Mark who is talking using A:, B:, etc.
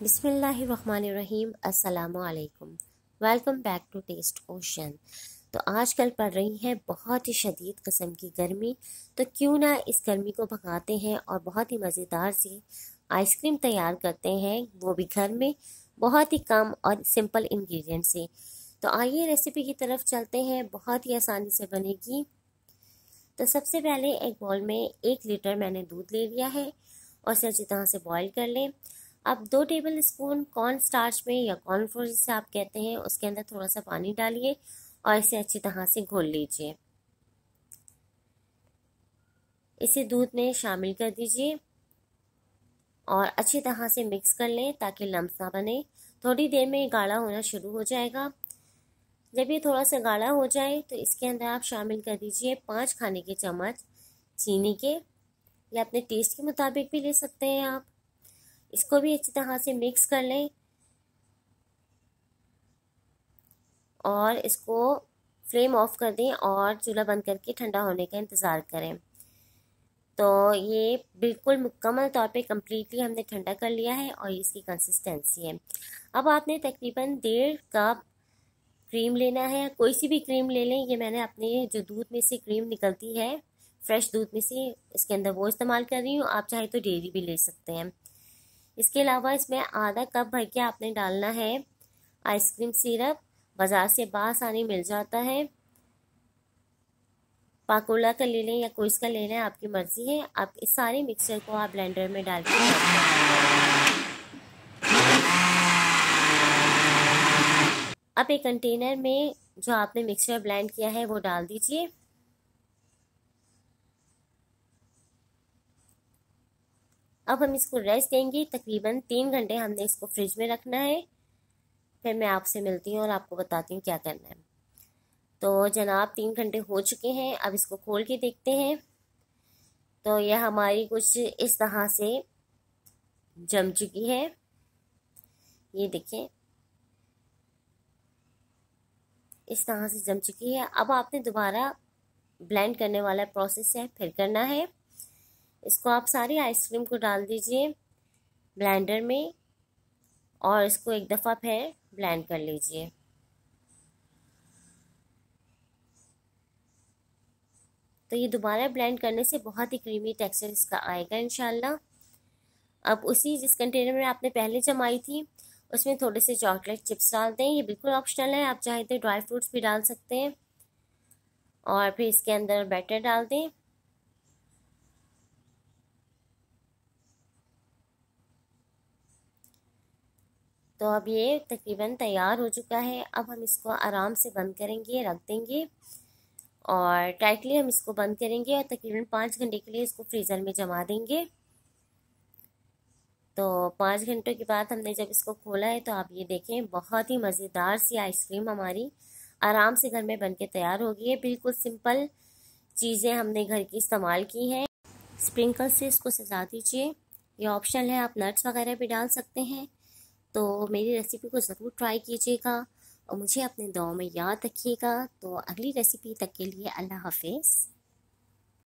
A: बिसमीम् अल्लाम welcome back to Taste Ocean तो आजकल पड़ रही है बहुत ही शदीद कस्म की गर्मी तो क्यों ना इस गर्मी को भगाते हैं और बहुत ही मज़ेदार सी आइसक्रीम तैयार करते हैं वो भी घर में बहुत ही कम और सिंपल इन्ग्रीडियंट से तो आइए रेसिपी की तरफ चलते हैं बहुत ही आसानी से बनेगी तो सबसे पहले एक बॉल में एक लीटर मैंने दूध ले लिया है और इसे अच्छी तरह से बॉयल कर लें आप दो टेबल स्पून कॉर्न स्टार्च में या कॉर्न फ्लोर जिसे आप कहते हैं उसके अंदर थोड़ा सा पानी डालिए और इसे अच्छी तरह से घोल लीजिए इसे दूध में शामिल कर दीजिए और अच्छी तरह से मिक्स कर लें ताकि लम्स ना बने थोड़ी देर में गाढ़ा होना शुरू हो जाएगा जब ये थोड़ा सा गाढ़ा हो जाए तो इसके अंदर आप शामिल कर दीजिए पाँच खाने के चम्मच चीनी के या अपने टेस्ट के मुताबिक भी ले सकते हैं आप इसको भी अच्छी तरह से मिक्स कर लें और इसको फ्लेम ऑफ कर दें और चूल्हा बंद करके ठंडा होने का इंतज़ार करें तो ये बिल्कुल मुकम्मल तौर पे कम्प्लीटली हमने ठंडा कर लिया है और इसकी कंसिस्टेंसी है अब आपने तकरीबन डेढ़ कप क्रीम लेना है कोई सी भी क्रीम ले लें ये मैंने अपने जो दूध में से क्रीम निकलती है फ्रेश दूध में से इसके अंदर वो इस्तेमाल कर रही हूँ आप चाहे तो डेयरी भी ले सकते हैं इसके अलावा इसमें आधा कप भर के आपने डालना है आइसक्रीम सिरप बाज़ार से बासानी मिल जाता है पाकोला का ले लें या कोस का ले लें आपकी मर्ज़ी है आप इस सारे मिक्सचर को आप ब्लेंडर में डाल के अब एक कंटेनर में जो आपने मिक्सचर ब्लेंड किया है वो डाल दीजिए अब हम इसको रेस्ट देंगे तकरीबन तीन घंटे हमने इसको फ्रिज में रखना है फिर मैं आपसे मिलती हूँ और आपको बताती हूँ क्या करना है तो जनाब तीन घंटे हो चुके हैं अब इसको खोल के देखते हैं तो यह हमारी कुछ इस तरह से जम चुकी है ये देखें इस तरह से जम चुकी है अब आपने दोबारा ब्लेंड करने वाला प्रोसेस है फिर करना है इसको आप सारी आइसक्रीम को डाल दीजिए ब्लेंडर में और इसको एक दफ़ा फिर ब्लेंड कर लीजिए तो ये दोबारा ब्लेंड करने से बहुत ही क्रीमी टेक्सचर इसका आएगा इनशाला अब उसी जिस कंटेनर में आपने पहले जमाई थी उसमें थोड़े से चॉकलेट चिप्स डाल दें ये बिल्कुल ऑप्शनल है आप चाहे तो ड्राई फ्रूट्स भी डाल सकते हैं और फिर इसके अंदर बैटर डाल दें तो अब ये तकरीबन तैयार हो चुका है अब हम इसको आराम से बंद करेंगे रख देंगे और टाइटली हम इसको बंद करेंगे और तकरीबन पाँच घंटे के लिए इसको फ्रीज़र में जमा देंगे तो पाँच घंटों के बाद हमने जब इसको खोला है तो आप ये देखें बहुत ही मज़ेदार सी आइसक्रीम हमारी आराम से घर में बन के तैयार हो गई है बिल्कुल सिंपल चीज़ें हमने घर की इस्तेमाल की हैं स्प्रिंकल से इसको सजा दीजिए ये ऑप्शनल है आप नट्स वगैरह भी डाल सकते हैं तो मेरी रेसिपी को ज़रूर ट्राई कीजिएगा और मुझे अपने दुआ में याद रखिएगा तो अगली रेसिपी तक के लिए अल्लाह हाफिज़